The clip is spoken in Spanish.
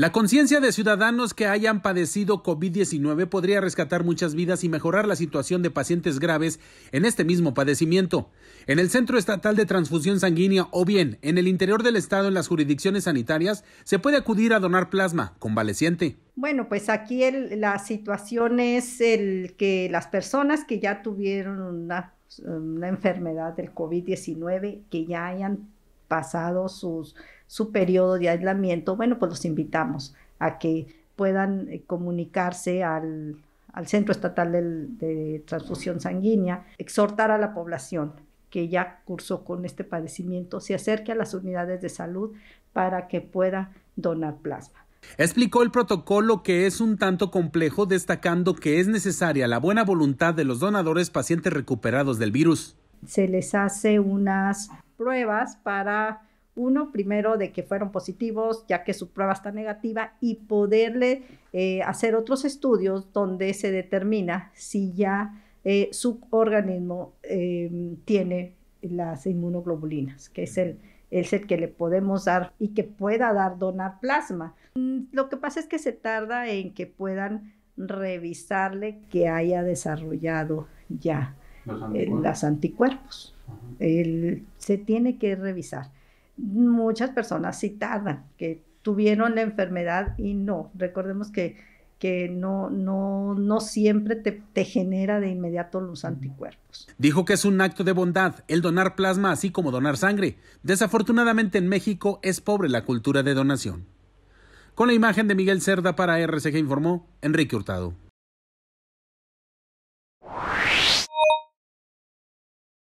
La conciencia de ciudadanos que hayan padecido COVID-19 podría rescatar muchas vidas y mejorar la situación de pacientes graves en este mismo padecimiento. En el Centro Estatal de Transfusión Sanguínea o bien en el interior del Estado en las jurisdicciones sanitarias se puede acudir a donar plasma convaleciente. Bueno, pues aquí la situación es el que las personas que ya tuvieron una, una enfermedad del COVID-19, que ya hayan pasado sus su periodo de aislamiento, bueno, pues los invitamos a que puedan eh, comunicarse al, Centro Estatal de Transfusión Sanguínea, exhortar a la población que ya cursó con este padecimiento se acerque a las unidades de salud para que pueda donar plasma. Explicó el protocolo que es un tanto complejo, destacando que es necesaria la buena voluntad de los donadores pacientes recuperados del virus. Se les hace unas pruebas para uno, primero, de que fueron positivos, ya que su prueba está negativa, y poderle eh, hacer otros estudios donde se determina si ya eh, su organismo em, tiene las inmunoglobulinas, que es el, que le podemos dar y que pueda dar, donar plasma. Mm, lo que pasa es que se tarda en que puedan revisarle que haya desarrollado ya los anticuerpos. se tiene que revisar muchas personas citadas que tuvieron la enfermedad y no. Recordemos que, no, siempre te, te, genera de inmediato los anticuerpos. Dijo que es un acto de bondad el donar plasma así como donar sangre. Desafortunadamente en México es pobre la cultura de donación. Con la imagen de Miguel Cerda para RCG informó Enrique Hurtado.